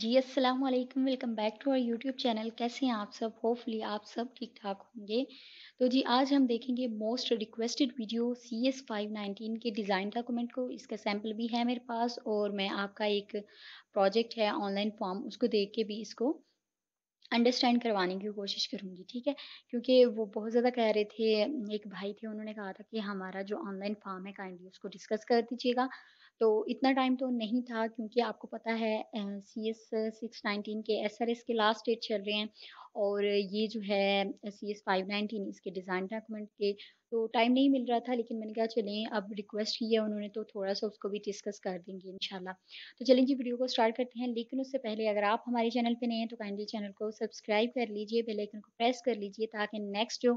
जी अस्सलाम वालेकुम welcome back to our YouTube channel कैसे हैं आप सब होपफुली आप सब ठीक ठाक होंगे तो जी आज हम देखेंगे most requested video C S five nineteen के डिज़ाइन डॉक्यूमेंट को इसका सैम्पल भी है मेरे पास और मैं आपका एक प्रोजेक्ट है ऑनलाइन फॉर्म उसको देख के भी इसको अंडरस्टैंड करवाने की कोशिश करूँगी ठीक है क्योंकि वो बहुत ज़्यादा कह रहे थे एक भाई थे उन्होंने कहा था कि हमारा जो ऑनलाइन फॉर्म है काइंडली उसको डिस्कस कर दीजिएगा तो इतना टाइम तो नहीं था क्योंकि आपको पता है सी एस सिक्स नाइनटीन के एस आर एस के लास्ट डेट चल रहे हैं और ये जो है सी एस फाइव नाइनटीन इसके डिज़ाइन डॉक्यूमेंट के तो टाइम नहीं मिल रहा था लेकिन मैंने कहा चलें अब रिक्वेस्ट की है उन्होंने तो थोड़ा सा उसको भी डिस्कस कर देंगे शाला तो चलें जी वीडियो को स्टार्ट करते हैं लेकिन उससे पहले अगर आप हमारे चैनल पर नहीं हैं तो काइंडली चैनल को सब्सक्राइब कर लीजिए बेल आइकन को प्रेस कर लीजिए ताकि नेक्स्ट जो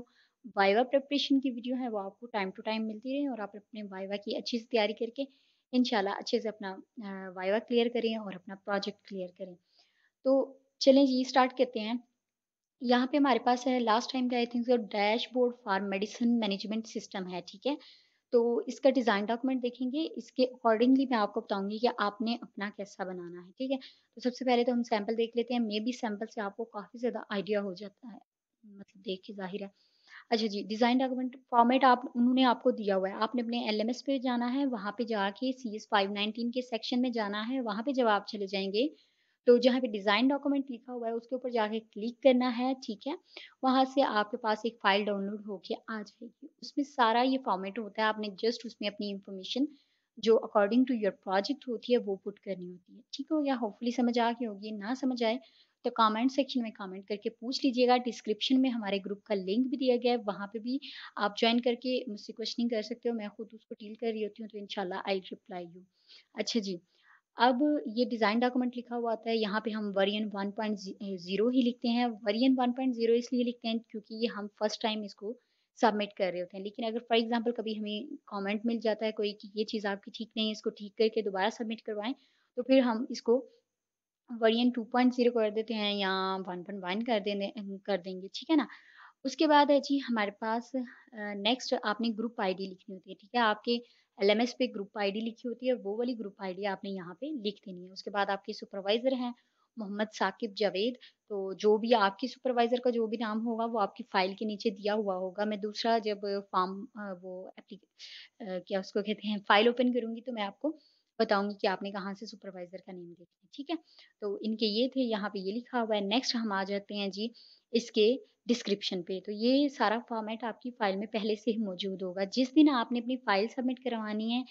वाइवा प्रिपरेशन की वीडियो है वो आपको टाइम टू टाइम मिलती रहे और आप अपने वाइवा की अच्छी से तैयारी करके इन अच्छे से अपना वाइवा क्लियर करें और अपना प्रोजेक्ट क्लियर करें तो चलें जी स्टार्ट करते हैं यहाँ पे हमारे पास है लास्ट टाइम का आई थिंक जो dashboard for medicine management system है ठीक है तो इसका डिज़ाइन डॉक्यूमेंट देखेंगे इसके अकॉर्डिंगली मैं आपको बताऊंगी कि आपने अपना कैसा बनाना है ठीक है तो सबसे पहले तो हम सैम्पल देख लेते हैं मे बी सैम्पल से आपको काफ़ी ज़्यादा आइडिया हो जाता है मतलब देख के जाहिर है अच्छा जी डिज़ाइन डॉक्यूमेंट फॉर्मेट आप उन्होंने आपको दिया हुआ है आपने अपने एल एम एस पे जाना है वहाँ पे जाके सी एस फाइव नाइनटीन के सेक्शन में जाना है वहाँ पे जब आप चले जाएंगे तो जहाँ पे डिज़ाइन डॉक्यूमेंट लिखा हुआ है उसके ऊपर जाके क्लिक करना है ठीक है वहां से आपके पास एक फ़ाइल डाउनलोड होके आ जाएगी उसमें सारा ये फॉर्मेट होता है आपने जस्ट उसमें अपनी इंफॉर्मेशन जो अकॉर्डिंग टू योर प्रोजेक्ट होती है वो पुट करनी होती है ठीक हो गया होपफुली समझ आ गई होगी ना समझ आए तो कमेंट सेक्शन में कमेंट करके पूछ लीजिएगा डिस्क्रिप्शन में हमारे ग्रुप का लिंक भी दिया गया है वहाँ पे भी आप ज्वाइन करके मुझसे क्वेश्चनिंग कर सकते हो मैं खुद उसको डील कर रही होती हूँ तो इनशाला आई रिप्लाई यू अच्छा जी अब ये डिज़ाइन डॉक्यूमेंट लिखा हुआ आता है यहाँ पे हम वरियन 1.0 ही लिखते हैं वरियन 1.0 इसलिए लिखते हैं क्योंकि ये हम फर्स्ट टाइम इसको सबमिट कर रहे होते हैं लेकिन अगर फॉर एग्जांपल कभी हमें कमेंट मिल जाता है कोई कि ये चीज़ आपकी ठीक नहीं है इसको ठीक करके दोबारा सबमिट करवाएं तो फिर हम इसको वर्जन 2.0 कर देते हैं या 1.1 कर देने कर देंगे ठीक है ना उसके बाद है जी हमारे पास नेक्स्ट आपने ग्रुप आईडी लिखनी होती है ठीक है आपके एल पे ग्रुप आईडी लिखी होती है वो वाली ग्रुप आईडी आपने यहाँ पे लिख देनी है उसके बाद आपके सुपरवाइजर हैं मोहम्मद साकिब जावेद तो जो भी आपकी सुपरवाइजर का जो भी नाम होगा वो आपकी फाइल के नीचे दिया हुआ होगा मैं दूसरा जब फॉर्म वो एप्लीके क्या उसको कहते हैं फाइल ओपन करूँगी तो मैं आपको बताऊंगी कि आपने कहाँ से सुपरवाइजर का नेम देखना ठीक है तो इनके ये थे यहाँ पे ये लिखा हुआ है नेक्स्ट हम आ जाते हैं जी इसके डिस्क्रिप्शन पे तो ये सारा फॉर्मेट आपकी फ़ाइल में पहले से ही मौजूद होगा जिस दिन आपने अपनी फ़ाइल सबमिट करवानी है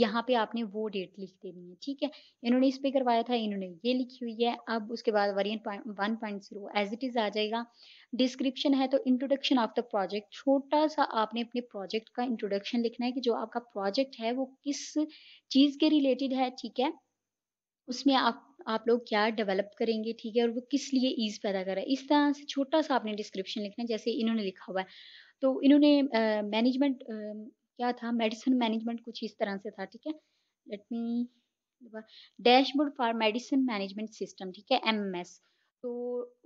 यहाँ पे आपने वो डेट लिख देनी है ठीक है इन्होंने इस पे करवाया था इन्होंने ये लिखी हुई है अब उसके बाद version one point zero as it is आ जाएगा डिस्क्रिप्शन है तो इंट्रोडक्शन ऑफ द प्रोजेक्ट छोटा सा आपने अपने प्रोजेक्ट का इंट्रोडक्शन लिखना है कि जो आपका प्रोजेक्ट है वो किस चीज़ के रिलेटेड है ठीक है उसमें आप आप लोग क्या डेवलप करेंगे ठीक है और वो किस लिए ईज़ पैदा कर रहा है इस तरह से छोटा सा आपने डिस्क्रिप्शन लिखना है जैसे इन्होंने लिखा हुआ है तो इन्होंने मैनेजमेंट क्या था मेडिसिन मैनेजमेंट कुछ इस तरह से था ठीक है let me dashboard for medicine management system ठीक है एम तो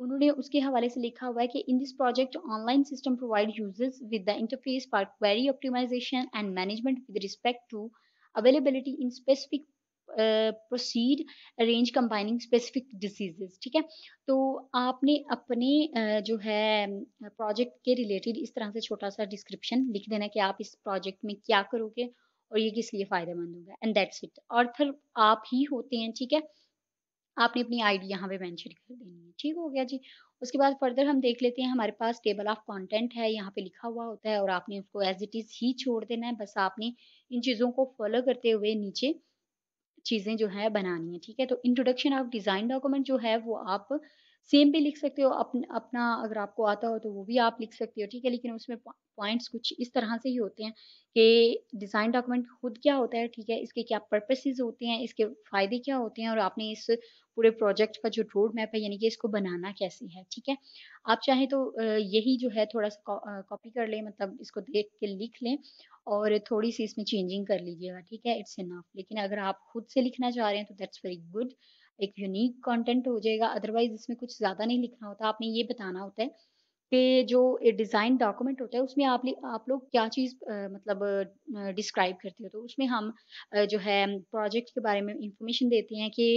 उन्होंने उसके हवाले से लिखा हुआ है कि in this project online system provide users with the interface for query optimization and management with respect to availability in specific proceed arrange combining specific diseases ठीक है तो आपने अपने जो है प्रोजेक्ट के रिलेटेड इस तरह से छोटा सा डिस्क्रिप्शन लिख देना कि आप इस प्रोजेक्ट में क्या करोगे और ये किस लिए फ़ायदेमंद होगा एंड दैट्स इट ऑर्थर आप ही होते हैं ठीक है आपने अपनी आईडी यहाँ पे मेंशन कर देनी है ठीक हो गया जी उसके बाद फर्दर हम देख लेते हैं हमारे पास टेबल ऑफ कंटेंट है यहाँ पे लिखा हुआ होता है और आपने उसको एज इट इज़ ही छोड़ देना है बस आपने इन चीज़ों को फॉलो करते हुए नीचे चीज़ें जो है बनानी है ठीक है तो इंट्रोडक्शन ऑफ डिज़ाइन डॉक्यूमेंट जो है वो आप सेम भी लिख सकते हो अपन अपना अगर आपको आता हो तो वो भी आप लिख सकते हो ठीक है लेकिन उसमें पॉइंट्स कुछ इस तरह से ही होते हैं कि डिज़ाइन डॉक्यूमेंट खुद क्या होता है ठीक है इसके क्या पर्पसेस होते हैं इसके फ़ायदे क्या होते हैं और आपने इस पूरे प्रोजेक्ट का जो रोड मैप है यानी कि इसको बनाना कैसे है ठीक है आप चाहें तो यही जो है थोड़ा सा कॉपी कर लें मतलब इसको देख के लिख लें और थोड़ी सी इसमें चेंजिंग कर लीजिएगा ठीक है इट्स इनफ लेकिन अगर आप खुद से लिखना चाह रहे हैं तो दैट्स वेरी गुड एक यूनिक कंटेंट हो जाएगा अदरवाइज इसमें कुछ ज़्यादा नहीं लिखना होता आपने ये बताना होता है पे जो डिज़ाइन डॉक्यूमेंट होता है उसमें आप आप लोग क्या चीज़ मतलब डिस्क्राइब करते हो तो उसमें हम जो है प्रोजेक्ट के बारे में इंफॉर्मेशन देते हैं कि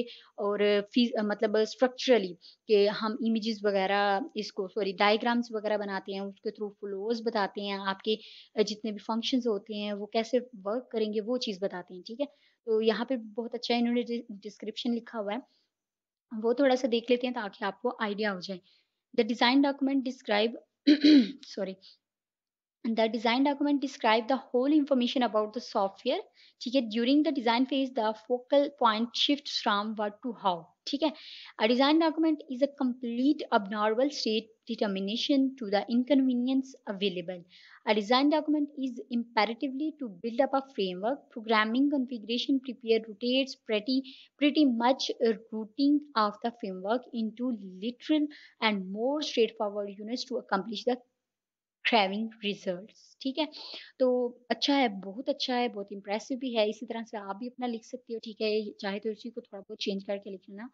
और फीस मतलब स्ट्रक्चरली कि हम इमेजेस वगैरह इसको सॉरी डायग्राम्स वगैरह बनाते हैं उसके थ्रू फ्लोज बताते हैं आपके जितने भी फंक्शंस होते हैं वो कैसे वर्क करेंगे वो चीज़ बताते हैं ठीक है तो यहाँ पे बहुत अच्छा इन्होंने डिस्क्रिप्शन लिखा हुआ है वो थोड़ा सा देख लेते हैं ताकि आपको आइडिया हो जाए The design document describe sorry the design document describes the whole information about the software Okay, during the design phase, the focal point shifts from what to how. Okay, a design document is a complete abnormal state determination to the inconvenience available a design document is imperatively to build up a framework programming configuration prepare rotates pretty pretty much routing of the framework into literal and more straightforward units to accomplish the ट्रैविंग result ठीक है तो अच्छा है बहुत अच्छा है बहुत इंप्रेसिव भी है इसी तरह से आप भी अपना लिख सकते हो ठीक है चाहे तो उसी को थोड़ा बहुत चेंज करके लिख लेना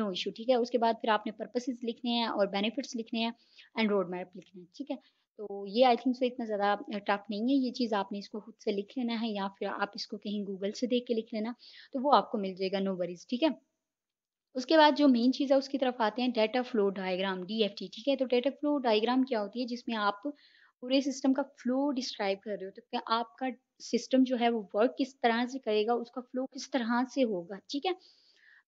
नो इशू ठीक है उसके बाद फिर आपने पर्पसेस लिखने हैं और बेनिफिट्स लिखने हैं एंड रोड मैप लिखने हैं ठीक है तो ये आई थिंक सो इतना ज़्यादा टफ नहीं है ये चीज़ आपने इसको खुद से लिख लेना है या फिर आप इसको कहीं गूगल से देख के लिख लेना तो वो आपको मिल जाएगा नो वरीज ठीक है उसके बाद जो मेन चीज़ है उसकी तरफ आते हैं data flow diagram D F T ठीक है तो डेटा फ्लो डायग्राम क्या होती है जिसमें आप पूरे सिस्टम का फ्लो डिस्क्राइब कर रहे हो तो क्या आपका सिस्टम जो है वो वर्क किस तरह से करेगा उसका फ्लो किस तरह से होगा ठीक है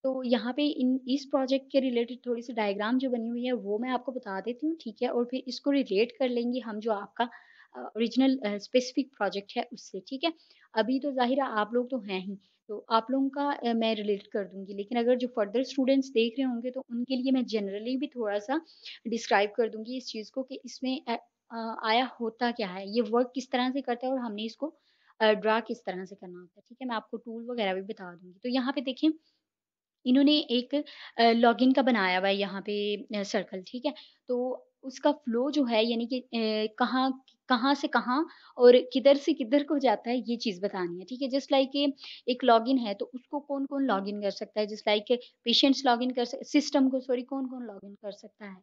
तो यहाँ पे इन इस प्रोजेक्ट के रिलेटेड थोड़ी सी डायग्राम जो बनी हुई है वो मैं आपको बता देती हूँ ठीक है और फिर इसको रिलेट कर लेंगे हम जो आपका ओरिजिनल स्पेसिफिक प्रोजेक्ट है उससे ठीक है अभी तो जाहिर आप लोग तो हैं ही तो आप लोगों का मैं रिलेट कर दूंगी लेकिन अगर जो फर्दर स्टूडेंट्स देख रहे होंगे तो उनके लिए मैं जनरली भी थोड़ा सा डिस्क्राइब कर दूंगी इस चीज़ को कि इसमें आया होता क्या है ये वर्क किस तरह से करता है और हमने इसको ड्रा किस तरह से करना होता है ठीक है मैं आपको टूल वगैरह भी बता दूंगी तो यहाँ पे देखें इन्होंने एक लॉगिन का बनाया हुआ है यहाँ पे सर्कल ठीक है तो उसका फ्लो जो है यानी कि कहाँ कहाँ से कहाँ और किधर से किधर को जाता है ये चीज़ बतानी है ठीक है जस्ट लाइक एक लॉगिन है तो उसको कौन कौन लॉगिन कर सकता है जस्ट लाइक पेशेंट्स लॉगिन कर सिस्टम को सॉरी कौन कौन लॉगिन कर सकता है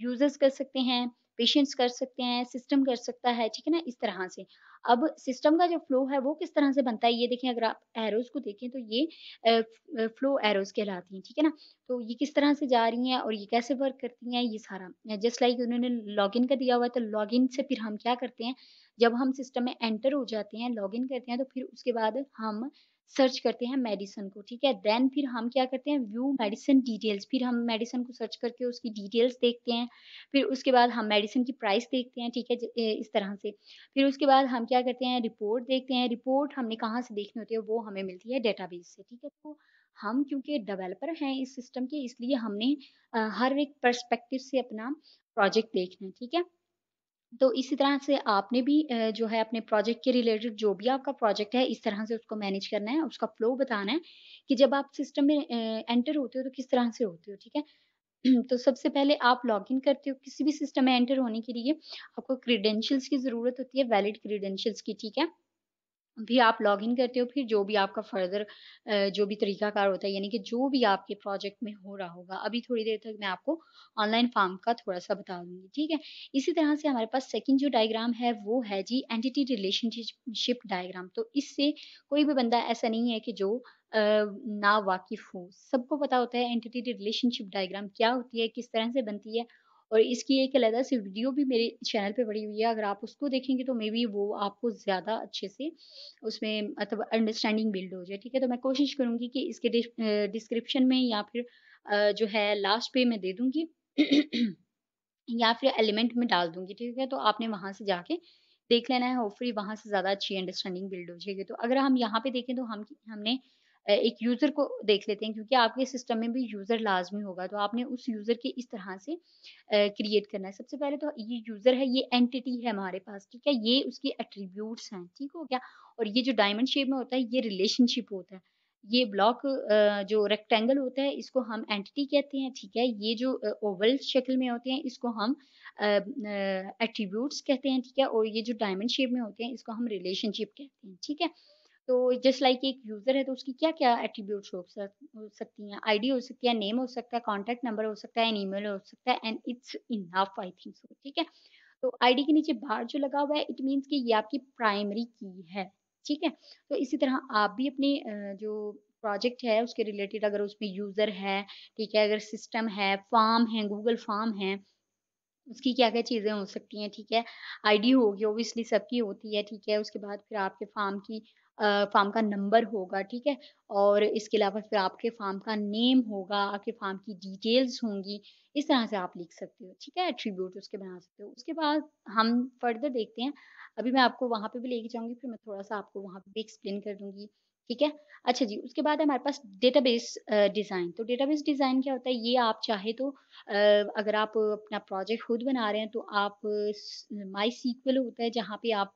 यूजर्स कर सकते हैं पेशेंट्स कर सकते हैं सिस्टम कर सकता है ठीक है ना इस तरह से अब सिस्टम का जो फ्लो है वो किस तरह से बनता है ये देखें अगर आप एरोज को देखें तो ये फ्लो एरोज कहलाती हैं ठीक है ना तो ये किस तरह से जा रही हैं और ये कैसे वर्क करती हैं ये सारा जस्ट लाइक उन्होंने लॉगिन का दिया हुआ है तो लॉगिन से फिर हम क्या करते हैं जब हम सिस्टम में एंटर हो जाते हैं लॉगिन करते हैं तो फिर उसके बाद हम सर्च करते हैं मेडिसिन को ठीक है देन फिर हम क्या करते हैं व्यू मेडिसन डिटेल्स फिर हम मेडिसिन को सर्च करके उसकी डिटेल्स देखते हैं फिर उसके बाद हम मेडिसिन की प्राइस देखते हैं ठीक है इस तरह से फिर उसके बाद हम क्या करते हैं रिपोर्ट देखते हैं रिपोर्ट हमने कहाँ से देखनी होती है वो हमें मिलती है डेटा से ठीक है तो हम क्योंकि डेवलपर हैं इस सिस्टम के इसलिए हमने हर एक परस्पेक्टिव से अपना प्रोजेक्ट देखना है ठीक है तो इसी तरह से आपने भी जो है अपने प्रोजेक्ट के रिलेटेड जो भी आपका प्रोजेक्ट है इस तरह से उसको मैनेज करना है उसका फ्लो बताना है कि जब आप सिस्टम में एंटर होते हो तो किस तरह से होते हो ठीक है तो सबसे पहले आप लॉगिन करते हो किसी भी सिस्टम में एंटर होने के लिए आपको क्रीडेंशियल्स की ज़रूरत होती है वैलिड क्रीडेंशियल्स की ठीक है भी आप लॉग इन करते हो फिर जो भी आपका फर्दर जो भी तरीकाकार होता है यानी कि जो भी आपके प्रोजेक्ट में हो रहा होगा अभी थोड़ी देर तक मैं आपको ऑनलाइन फॉर्म का थोड़ा सा बता दूंगी ठीक है इसी तरह से हमारे पास सेकंड जो डायग्राम है वो है जी एंटिटी रिलेशनशिप डायग्राम तो इससे कोई भी बंदा ऐसा नहीं है कि जो ना वाकिफ हो सबको पता होता है एंटिटी रिलेशनशिप डायग्राम क्या होती है किस तरह से बनती है और इसकी एक अलहदा से वीडियो भी मेरे चैनल पे पड़ी हुई है अगर आप उसको देखेंगे तो मे बी वो आपको ज़्यादा अच्छे से उसमें मतलब अंडरस्टैंडिंग बिल्ड हो जाए ठीक है तो मैं कोशिश करूँगी कि इसके डिस्क्रिप्शन में या फिर जो है लास्ट पे मैं दे दूँगी या फिर एलिमेंट में डाल दूँगी ठीक है तो आपने वहाँ से जाके देख लेना है होपफुली वहाँ से ज़्यादा अच्छी अंडरस्टैंडिंग बिल्ड हो जाएगी तो अगर हम यहाँ पे देखें तो हम हमने एक यूज़र को देख लेते हैं क्योंकि आपके सिस्टम में भी यूज़र लाजमी होगा तो आपने उस यूज़र के इस तरह से क्रिएट करना है सबसे पहले तो ये यूज़र है ये एंटिटी है हमारे पास ठीक है ये उसके एट्रीब्यूट्स हैं ठीक हो गया और ये जो डायमंड शेप में होता है ये रिलेशनशिप होता है ये ब्लॉक जो रेक्टेंगल होता है इसको हम एंटिटी कहते हैं ठीक है ये जो ओवल शक्ल में होते हैं इसको हम एट्रीब्यूट्स कहते हैं ठीक है और ये जो डायमंड शेप में होते हैं इसको हम रिलेशनशिप कहते हैं ठीक है तो जस्ट लाइक एक यूज़र है तो उसकी क्या क्या एट्रीब्यूट हो सकती हैं आईडी हो सकती है नेम हो सकता है कॉन्टेक्ट नंबर हो सकता है एन ईमेल हो सकता है and it's enough I think so ठीक है तो आईडी के नीचे बार जो लगा हुआ है इट मीन्स कि ये आपकी प्राइमरी की है ठीक है तो इसी तरह आप भी अपने जो प्रोजेक्ट है उसके रिलेटेड अगर उसमें यूज़र है ठीक है अगर सिस्टम है फॉर्म है गूगल फॉर्म है उसकी क्या क्या चीज़ें हो सकती हैं ठीक है आईडी होगी ओबियसली सबकी होती है ठीक है उसके बाद फिर आपके फॉर्म की फार्म का नंबर होगा ठीक है और इसके अलावा फिर आपके फार्म का नेम होगा आपके फार्म की डिटेल्स होंगी इस तरह से आप लिख सकते हो ठीक है एट्रीब्यूट उसके बना सकते हो उसके बाद हम फर्दर देखते हैं अभी मैं आपको वहाँ पे भी लेके जाऊंगी फिर मैं थोड़ा सा आपको वहाँ पे भी एक्सप्लेन कर दूंगी ठीक है अच्छा जी उसके बाद हमारे पास डेटाबेस डिज़ाइन तो डेटाबेस डिज़ाइन क्या होता है ये आप चाहे तो अगर आप अपना प्रोजेक्ट खुद बना रहे हैं तो आप माई सीक्वल होता है जहाँ पे आप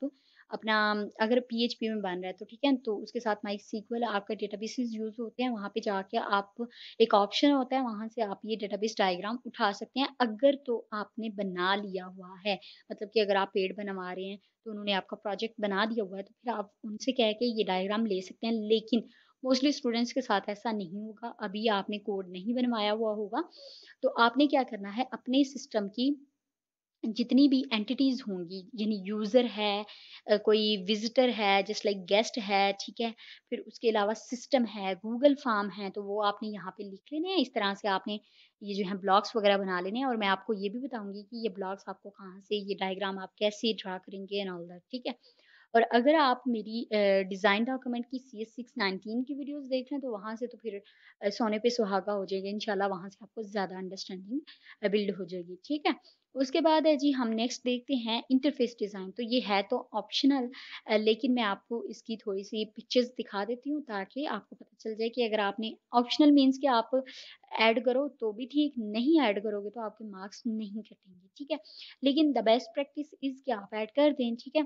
अपना अगर पीएचपी में बन रहा है तो ठीक है तो उसके साथ माइक सीक्वल आपका डेटाबेसेस यूज होते हैं वहाँ पे जाके आप एक ऑप्शन होता है वहाँ से आप ये डेटाबेस डायग्राम उठा सकते हैं अगर तो आपने बना लिया हुआ है मतलब कि अगर आप पेड़ बनवा रहे हैं तो उन्होंने आपका प्रोजेक्ट बना दिया हुआ है तो फिर आप उनसे कह के ये डायग्राम ले सकते हैं लेकिन मोस्टली स्टूडेंट्स के साथ ऐसा नहीं होगा अभी आपने कोड नहीं बनवाया हुआ होगा तो आपने क्या करना है अपने सिस्टम की जितनी भी एंटिटीज़ होंगी यानी यूज़र है कोई विजिटर है जस्ट लाइक गेस्ट है ठीक है फिर उसके अलावा सिस्टम है गूगल फॉर्म है तो वो आपने यहाँ पे लिख लेने हैं इस तरह से आपने ये जो है ब्लॉग्स वगैरह बना लेने हैं और मैं आपको ये भी बताऊंगी कि ये ब्लॉग्स आपको कहाँ से ये डायग्राम आप कैसे ड्रा करेंगे एंड ऑल दैट ठीक है और अगर आप मेरी डिज़ाइन डॉक्यूमेंट की सी एस सिक्स नाइनटीन की वीडियोस देख रहे हैं तो वहाँ से तो फिर सोने पे सुहागा हो जाएगा इंशाल्लाह वहाँ से आपको ज़्यादा अंडरस्टैंडिंग बिल्ड हो जाएगी ठीक है उसके बाद है जी हम नेक्स्ट देखते हैं इंटरफेस डिज़ाइन तो ये है तो ऑप्शनल लेकिन मैं आपको इसकी थोड़ी सी पिक्चर्स दिखा देती हूँ ताकि आपको पता चल जाए कि अगर आपने ऑप्शनल मीन्स कि आप ऐड करो तो भी ठीक नहीं ऐड करोगे तो आपके मार्क्स नहीं कटेंगे ठीक है लेकिन द बेस्ट प्रैक्टिस इज़ कि आप ऐड कर दें ठीक है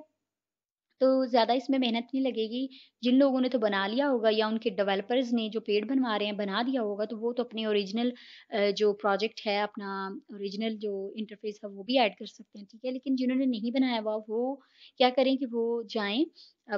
तो ज़्यादा इसमें मेहनत नहीं लगेगी। जिन लोगों ने तो बना लिया होगा या उनके डेवलपर्स ने जो पेड़ बनवा रहे हैं बना दिया होगा, तो वो तो अपने ओरिजिनल जो प्रोजेक्ट है अपना ओरिजिनल जो इंटरफ़ेस है वो भी ऐड कर सकते हैं, ठीक है? लेकिन जिन्होंने नहीं बनाया हुआ वो क्या करें कि वो जाएँ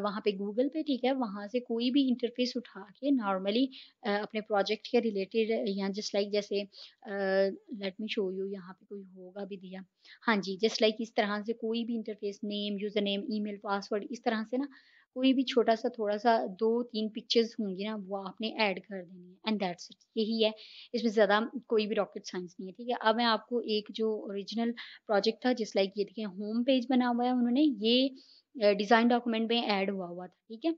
वहाँ पे गूगल पे ठीक है वहाँ से कोई भी इंटरफेस उठा के नॉर्मली अपने प्रोजेक्ट के रिलेटेड या जस्ट लाइक जैसे लेट मी शो यू यहाँ पे कोई होगा भी दिया हाँ जी जस्ट लाइक इस तरह से कोई भी interface name user name email password इस तरह से ना कोई भी छोटा सा थोड़ा सा दो तीन पिक्चर्स होंगी ना वो आपने ऐड कर देनी है एंड दैट्स इट यही है इसमें ज़्यादा कोई भी रॉकेट साइंस नहीं है ठीक है अब मैं आपको एक जो ओरिजिनल प्रोजेक्ट था जिस लाइक ये देखिए होम पेज बना हुआ है उन्होंने ये डिज़ाइन डॉक्यूमेंट में ऐड हुआ हुआ था ठीक है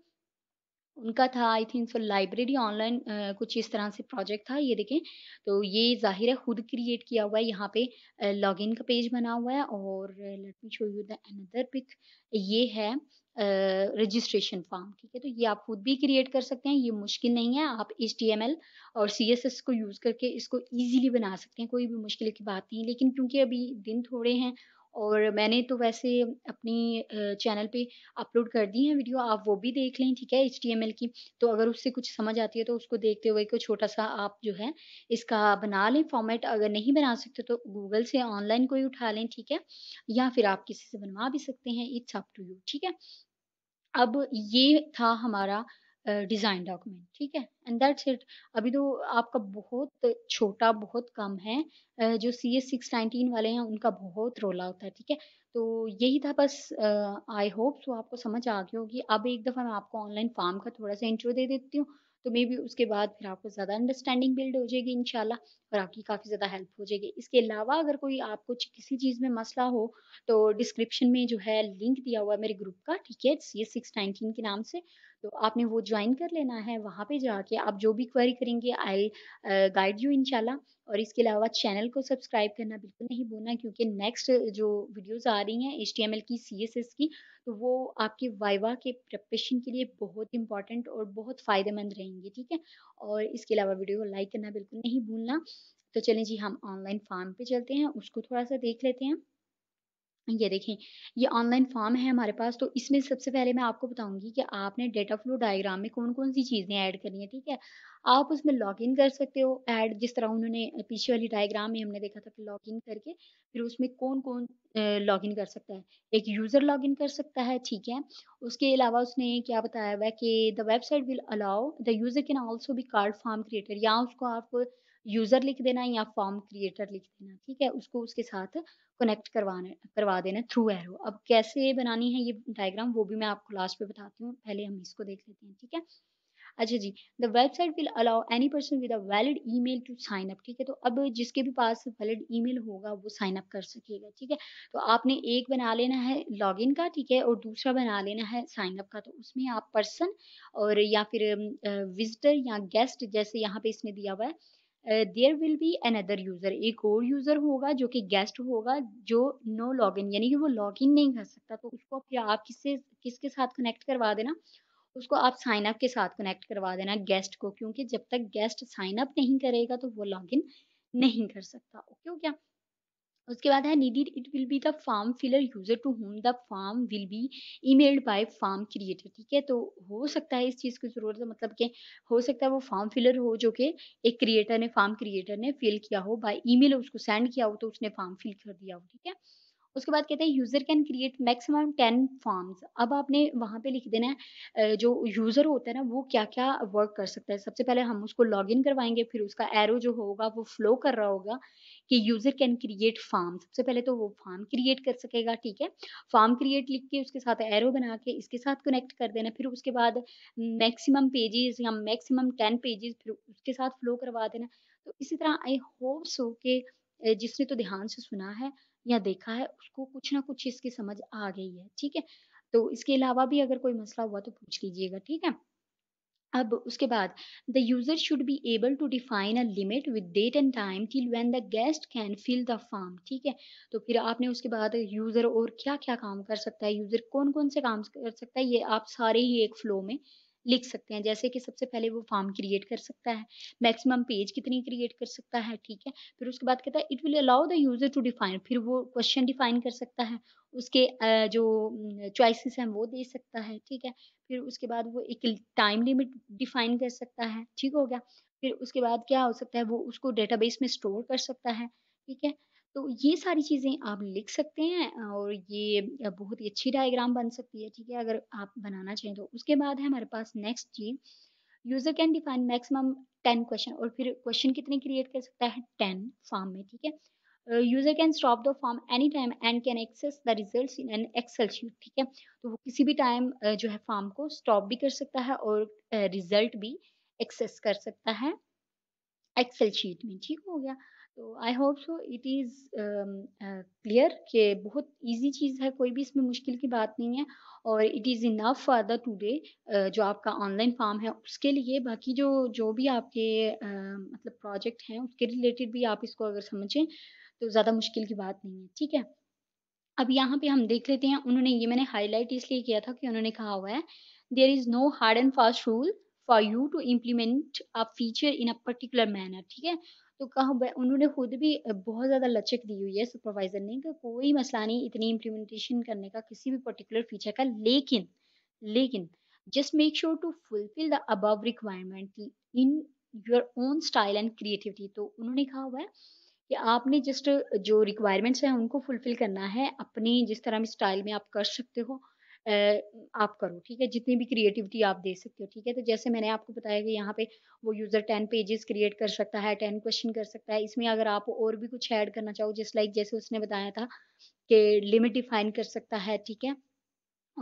उनका था I think so library online कुछ इस तरह से प्रोजेक्ट था ये देखें तो ये जाहिर है खुद क्रिएट किया हुआ है यहाँ पे लॉग का पेज बना हुआ है और let me show you the another pic ये है रजिस्ट्रेशन फॉर्म ठीक है तो ये आप खुद भी क्रिएट कर सकते हैं ये मुश्किल नहीं है आप एच और सी को यूज़ करके इसको ईजिली बना सकते हैं कोई भी मुश्किल की बात नहीं लेकिन क्योंकि अभी दिन थोड़े हैं और मैंने तो वैसे अपनी चैनल पे अपलोड कर दी है वीडियो, आप वो भी देख लें, ठीक है, एचटीएमएल की। तो अगर उससे कुछ समझ आती है तो उसको देखते हुए कोई छोटा-सा आप जो है इसका बना लें फ़ॉर्मेट, अगर नहीं बना सकते तो गूगल से ऑनलाइन कोई उठा लें, ठीक है? या फिर आप किसी से बनवा भी सकते हैं, इट्स अप टू यू, ठीक है? अब ये था हमारा डिज़ाइन डॉक्यूमेंट ठीक है एंड दैट्स इट अभी तो आपका बहुत छोटा बहुत कम है जो सी एस सिक्स नाइनटीन वाले हैं उनका बहुत रोल आउट है ठीक है तो यही था बस आई होप सो आपको समझ आ गई होगी अब एक दफ़ा मैं आपको ऑनलाइन फॉर्म का थोड़ा सा इंट्रो दे देती हूँ तो मे भी उसके बाद फिर आपको ज़्यादा अंडरस्टैंडिंग बिल्ड हो जाएगी इनशाला और आपकी काफ़ी ज़्यादा हेल्प हो जाएगी इसके अलावा अगर कोई आप कुछ किसी चीज़ में मसला हो तो डिस्क्रिप्शन में जो है लिंक दिया हुआ है मेरे ग्रुप का ठीक है सी एस सिक्स नाइनटीन के नाम से तो आपने वो ज्वाइन कर लेना है वहाँ पे जाके आप जो भी क्वेरी करेंगे आई गाइड यू इनशाला और इसके अलावा चैनल को सब्सक्राइब करना बिल्कुल नहीं भूलना क्योंकि नेक्स्ट जो वीडियोस आ रही हैं एच की सी की तो वो आपके वाइवा के प्रपेशन के लिए बहुत इंपॉर्टेंट और बहुत फ़ायदेमंद रहेंगे ठीक है और इसके अलावा वीडियो को लाइक करना बिल्कुल नहीं भूलना तो चलें जी हम ऑनलाइन फॉर्म पे चलते हैं उसको थोड़ा सा देख लेते हैं ये देखें ये ऑनलाइन फॉर्म है हमारे पास तो इसमें सबसे पहले मैं आपको बताऊंगी कि आपने डेटा फ्लो डायग्राम में कौन कौन सी चीज़ें ऐड करनी है ठीक है आप उसमें लॉग इन कर सकते हो ऐड जिस तरह उन्होंने पीछे वाली डायग्राम में हमने देखा था कि लॉग इन करके फिर उसमें कौन कौन लॉग इन कर सकता है एक यूज़र लॉग इन कर सकता है ठीक है उसके अलावा उसने क्या बताया हुआ है कि the website will allow the user can also भी कार्ड फॉर्म क्रिएटर या उसको आप यूज़र लिख देना या फॉर्म क्रिएटर लिख देना ठीक है उसको उसके साथ कनेक्ट करवाने करवा देना थ्रू एरो अब कैसे बनानी है ये डायग्राम वो भी मैं आपको लास्ट पे बताती हूँ पहले हम इसको देख लेते हैं ठीक है अच्छा जी the website will allow any person with a valid email to sign up ठीक है तो अब जिसके भी पास वैलिड ईमेल होगा वो साइन अप कर सकेगा ठीक है तो आपने एक बना लेना है लॉगिन का ठीक है और दूसरा बना लेना है साइन अप का तो उसमें आप पर्सन और या फिर विजिटर या गेस्ट जैसे यहाँ पे इसमें दिया हुआ है there will be another user एक और यूज़र होगा जो कि गेस्ट होगा जो नो लॉग इन यानी कि वो लॉग इन नहीं कर सकता तो उसको फिर आप किससे किसके साथ कनेक्ट करवा देना उसको आप साइन अप के साथ कनेक्ट करवा देना गेस्ट को क्योंकि जब तक गेस्ट साइन अप नहीं करेगा तो वो लॉग इन नहीं कर सकता ओके हो गया उसके बाद है needed it will be the form filler user to home the form will be emailed by form creator ठीक है तो हो सकता है इस चीज़ की ज़रूरत है मतलब कि हो सकता है वो फॉर्म फिलर हो जो कि एक क्रिएटर ने फॉर्म क्रिएटर ने फिल किया हो बाय ईमेल उसको सेंड किया हो तो उसने फॉर्म फिल कर दिया हो ठीक है उसके बाद कहते हैं user can create maximum ten forms अब आपने वहाँ पे लिख देना है जो यूज़र होता है ना वो क्या क्या वर्क कर सकता है सबसे पहले हम उसको लॉग इन करवाएंगे फिर उसका एरो जो होगा वो फ्लो कर रहा होगा कि यूज़र कैन क्रिएट फार्म सबसे पहले तो वो फार्म क्रिएट कर सकेगा ठीक है फार्म क्रिएट लिख के उसके साथ एरो बना के इसके साथ कनेक्ट कर देना फिर उसके बाद मैक्सिमम पेजेस या मैक्सिमम टेन पेजेस फिर उसके साथ फ्लो करवा देना तो इसी तरह आई होप सो के जिसने तो ध्यान से सुना है या देखा है उसको कुछ ना कुछ इसकी समझ आ गई है ठीक है तो इसके अलावा भी अगर कोई मसला हुआ तो पूछ लीजिएगा ठीक है अब उसके बाद the user should be able to define a limit with date and time till when the guest can fill the form ठीक है तो फिर आपने उसके बाद यूजर और क्या क्या काम कर सकता है यूजर कौन कौन से काम कर सकता है ये आप सारे ही एक फ्लो में लिख सकते हैं जैसे कि सबसे पहले वो फॉर्म क्रिएट कर सकता है मैक्सिमम पेज कितनी क्रिएट कर सकता है ठीक है फिर उसके बाद कहता है it will allow the user to define फिर वो क्वेश्चन डिफाइन कर सकता है उसके जो चॉइसेस हैं वो दे सकता है ठीक है फिर उसके बाद वो एक टाइम लिमिट डिफाइन कर सकता है ठीक हो गया फिर उसके बाद क्या हो सकता है वो उसको डेटाबेस में स्टोर कर सकता है ठीक है तो ये सारी चीज़ें आप लिख सकते हैं और ये बहुत ही अच्छी डायग्राम बन सकती है ठीक है अगर आप बनाना चाहें तो उसके बाद है हमारे पास नेक्स्ट चीज user can define maximum ten question और फिर क्वेश्चन कितने क्रिएट कर सकता है टेन फॉर्म में ठीक है user can stop the form any time and can access the result in an Excel sheet ठीक है तो वो किसी भी टाइम जो है फॉर्म को स्टॉप भी कर सकता है और रिजल्ट भी एक्सेस कर सकता है एक्सेल शीट में ठीक हो गया तो I hope so it is clear कि बहुत इजी चीज़ है कोई भी इसमें मुश्किल की बात नहीं है और it is enough for the today जो आपका ऑनलाइन फॉर्म है उसके लिए बाकी जो जो भी आपके uh, मतलब प्रोजेक्ट हैं उसके रिलेटेड भी आप इसको अगर समझें तो ज़्यादा मुश्किल की बात नहीं है ठीक है अब यहाँ पे हम देख लेते हैं उन्होंने ये मैंने हाईलाइट इसलिए किया था कि उन्होंने कहा हुआ है there is no hard and fast rule for you to implement a feature in a particular manner ठीक है तो कहा उन्होंने खुद भी बहुत ज़्यादा लचक दी हुई है सुपरवाइज़र ने कि कोई मसला नहीं इतनी इम्प्लीमेंटेशन करने का किसी भी पर्टिकुलर फीचर का लेकिन लेकिन just make sure to fulfil the above requirement in your own style and creativity तो उन्होंने कहा हुआ है कि आपने जस्ट जो रिक्वायरमेंट्स हैं उनको फुलफिल करना है अपने जिस तरह स्टाइल में आप कर सकते हो आप करो ठीक है जितनी भी क्रिएटिविटी आप दे सकते हो ठीक है तो जैसे मैंने आपको बताया कि यहाँ पे वो यूज़र टेन पेजेस क्रिएट कर सकता है टेन क्वेश्चन कर सकता है इसमें अगर आप और भी कुछ ऐड करना चाहो जिस लाइक जैसे उसने बताया था कि लिमिट डिफाइन कर सकता है ठीक है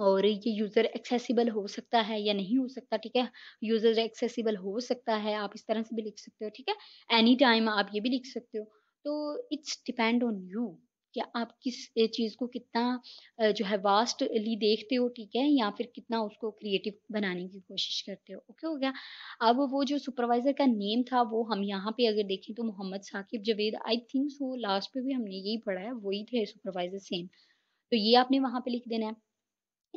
और ये यूज़र एक्सेसिबल हो सकता है या नहीं हो सकता ठीक है यूज़र एक्सेसिबल हो सकता है आप इस तरह से भी लिख सकते हो ठीक है एनी टाइम आप ये भी लिख सकते हो तो इट्स डिपेंड ऑन यू कि आप किस चीज़ को कितना जो है वास्टली देखते हो ठीक है या फिर कितना उसको क्रिएटिव बनाने की कोशिश करते हो ओके हो गया अब वो जो सुपरवाइज़र का नेम था वो हम यहाँ पे अगर देखें तो मोहम्मद साकिब जवेद आई थिंक वो लास्ट पे भी हमने यही पढ़ा है वही थे सुपरवाइज़र सेम तो ये आपने वहाँ पे लिख देना है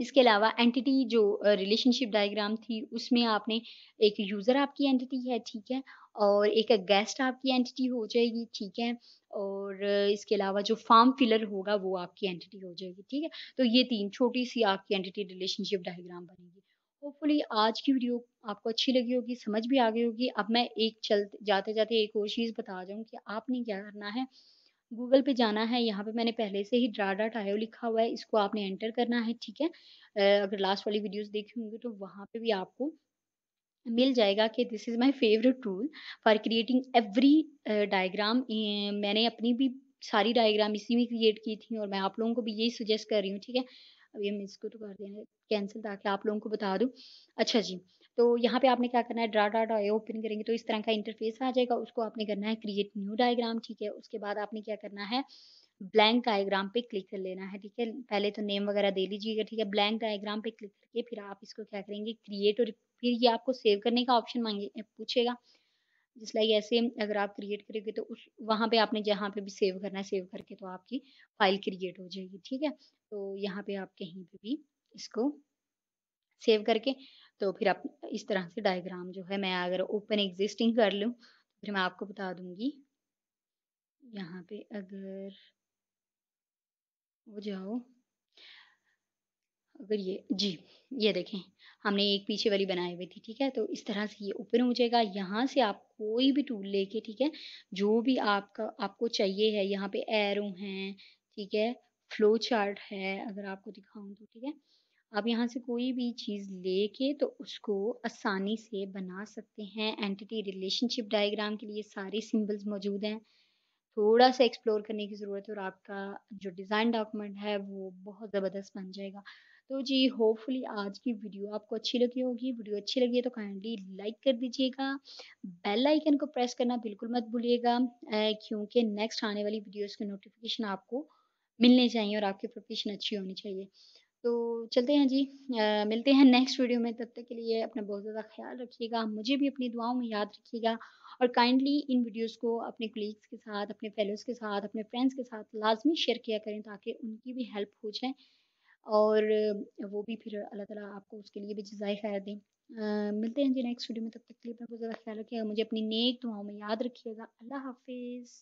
इसके अलावा एंटिटी जो रिलेशनशिप डायग्राम थी उसमें आपने एक यूज़र आपकी एंटिटी है ठीक है और एक गेस्ट आपकी एंटिटी हो जाएगी ठीक है और इसके अलावा जो फार्म फिलर होगा वो आपकी एंटिटी हो जाएगी ठीक है तो ये तीन छोटी सी आपकी एंटिटी रिलेशनशिप डायग्राम बनेगी होपफुली आज की वीडियो आपको अच्छी लगी होगी समझ भी आ गई होगी अब मैं एक चलते जाते जाते एक और चीज़ बता जाऊँ कि आपने क्या करना है गूगल पे जाना है यहाँ पे मैंने पहले से ही ड्रा डाट आयो लिखा हुआ है इसको आपने एंटर करना है ठीक है अगर लास्ट वाली वीडियोस देखी होंगी तो वहाँ पे भी आपको मिल जाएगा कि this is my favourite tool for creating every diagram मैंने अपनी भी सारी डायग्राम इसी में क्रिएट की थी और मैं आप लोगों को भी यही सजेस्ट कर रही हूँ ठीक है अभी हम इसको तो कर देना कैंसिल ताकि आप लोगों को बता दूँ अच्छा जी तो यहाँ पे आपने क्या करना है ड्रा डा डा ओपन करेंगे तो इस तरह का इंटरफेस आ जाएगा उसको आपने करना है क्रिएट न्यू डायग्राम ठीक है उसके बाद आपने क्या करना है ब्लैंक डायग्राम पे क्लिक कर लेना है ठीक है पहले तो नेम वगैरह दे लीजिएगा ठीक है ब्लैंक डायग्राम पे क्लिक करके फिर आप इसको क्या करेंगे क्रिएट और फिर ये आपको सेव करने का ऑप्शन मांगे पूछेगा जिस लाइक ऐसे अगर आप क्रिएट करेंगे तो उस वहाँ पे आपने जहाँ पे भी सेव करना है सेव करके तो आपकी फाइल क्रिएट हो जाएगी ठीक है तो यहाँ पे आप कहीं पे भी इसको सेव करके तो फिर आप इस तरह से डायग्राम जो है मैं अगर ओपन एग्जिस्टिंग कर लूँ तो फिर मैं आपको बता दूंगी यहाँ पे अगर वो जाओ अगर ये जी ये देखें हमने एक पीछे वाली बनाई हुई थी ठीक है तो इस तरह से ये ओपन हो जाएगा यहाँ से आप कोई भी टूल लेके ठीक है जो भी आपका आपको चाहिए है यहाँ पे एरो हैं ठीक है फ्लो चार्ट है अगर आपको दिखाऊँ तो ठीक है आप यहाँ से कोई भी चीज़ लेके तो उसको आसानी से बना सकते हैं एंटिटी रिलेशनशिप डायग्राम के लिए सारे सिंबल्स मौजूद हैं थोड़ा सा एक्सप्लोर करने की ज़रूरत है और आपका जो डिज़ाइन डॉक्यूमेंट है वो बहुत ज़बरदस्त बन जाएगा तो जी होपफुली आज की वीडियो आपको अच्छी लगी होगी वीडियो अच्छी लगी है तो काइंडली लाइक कर दीजिएगा बेल आइकन को प्रेस करना बिल्कुल मत भूलिएगा क्योंकि नेक्स्ट आने वाली वीडियोस के नोटिफिकेशन आपको मिलने चाहिए और आपकी प्रिपरेशन अच्छी होनी चाहिए तो चलते हैं जी आ, मिलते हैं नेक्स्ट वीडियो में तब तक के लिए अपना बहुत ज़्यादा ख्याल रखिएगा मुझे भी अपनी दुआओं में याद रखिएगा और काइंडली इन वीडियोस को अपने कलीग्स के साथ अपने फेलोज़ के साथ अपने फ्रेंड्स के साथ लाजमी शेयर किया करें ताकि उनकी भी हेल्प हो जाए और वो भी फिर अल्लाह ताला आपको उसके लिए भी जजाय खैर दें मिलते हैं जी नेक्स्ट वीडियो में तब तक के लिए बहुत ज़्यादा ख्याल रखिएगा मुझे अपनी नेक दुआओं में याद रखिएगा अल्लाह हाफिज़